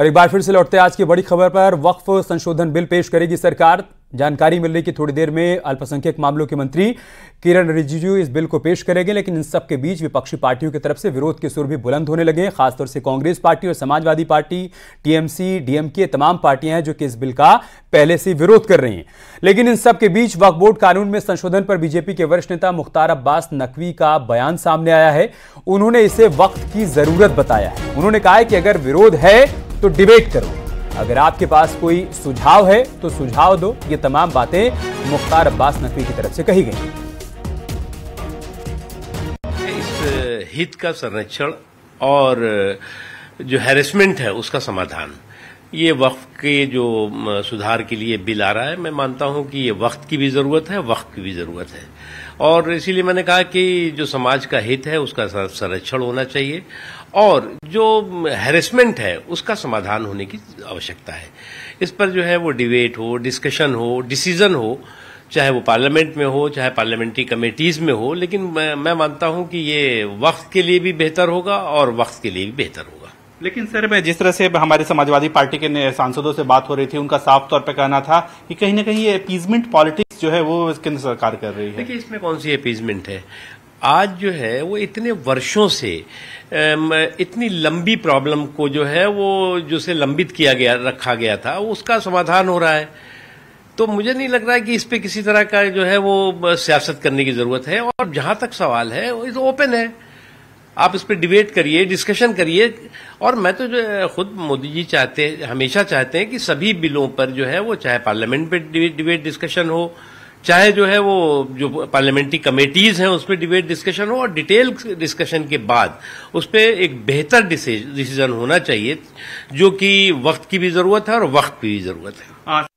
और एक बार फिर से लौटते हैं आज की बड़ी खबर पर वक्फ संशोधन बिल पेश करेगी सरकार जानकारी मिलने की थोड़ी देर में अल्पसंख्यक मामलों के मंत्री किरण रिजिजू इस बिल को पेश करेंगे लेकिन इन सब के बीच विपक्षी पार्टियों की तरफ से विरोध के सुर भी बुलंद होने लगे खासतौर से कांग्रेस पार्टी और समाजवादी पार्टी टीएमसी डीएमके तमाम पार्टियां हैं जो कि इस बिल का पहले से विरोध कर रही हैं लेकिन इन सब के बीच वक्फ बोर्ड कानून में संशोधन पर बीजेपी के वरिष्ठ नेता मुख्तार अब्बास नकवी का बयान सामने आया है उन्होंने इसे वक्त की जरूरत बताया है उन्होंने कहा है कि अगर विरोध है तो डिबेट करो अगर आपके पास कोई सुझाव है तो सुझाव दो ये तमाम बातें मुख्तार अब्बास नकवी की तरफ से कही गई इस हित का संरक्षण और जो हैरेसमेंट है उसका समाधान ये वक्त के जो सुधार के लिए बिल आ रहा है मैं मानता हूं कि ये वक्त की भी जरूरत है वक्त की भी जरूरत है और इसीलिए मैंने कहा कि जो समाज का हित है उसका संरक्षण होना चाहिए और जो हेरेसमेंट है उसका समाधान होने की आवश्यकता है इस पर जो है वो डिबेट हो डिस्कशन हो डिसीजन हो चाहे वो पार्लियामेंट में हो चाहे पार्लियामेंट्री कमेटीज में हो लेकिन मैं, मैं मानता हूं कि ये वक्त के लिए भी बेहतर होगा और वक्त के लिए भी बेहतर होगा लेकिन सर मैं जिस तरह से हमारे समाजवादी पार्टी के सांसदों से बात हो रही थी उनका साफ तौर पर कहना था कि कहीं ना कहीं ये अपीजमेंट पॉलिटिक्स जो है वो केंद्र सरकार कर रही है देखिए इसमें कौन सी अपीजमेंट है आज जो है वो इतने वर्षों से इतनी लंबी प्रॉब्लम को जो है वो जो से लंबित किया गया रखा गया था उसका समाधान हो रहा है तो मुझे नहीं लग रहा है कि इस पे किसी तरह का जो है वो सियासत करने की जरूरत है और जहां तक सवाल है वो ओपन है आप इस पर डिबेट करिए डिस्कशन करिए और मैं तो जो खुद मोदी जी चाहते हमेशा चाहते हैं कि सभी बिलों पर जो है वो चाहे पार्लियामेंट पे डिबेट डिस्कशन हो चाहे जो है वो जो पार्लियामेंट्री कमेटीज हैं उस पर डिबेट डिस्कशन हो और डिटेल डिस्कशन के बाद उस पर एक बेहतर डिसीजन होना चाहिए जो कि वक्त की भी जरूरत है और वक्त की भी जरूरत है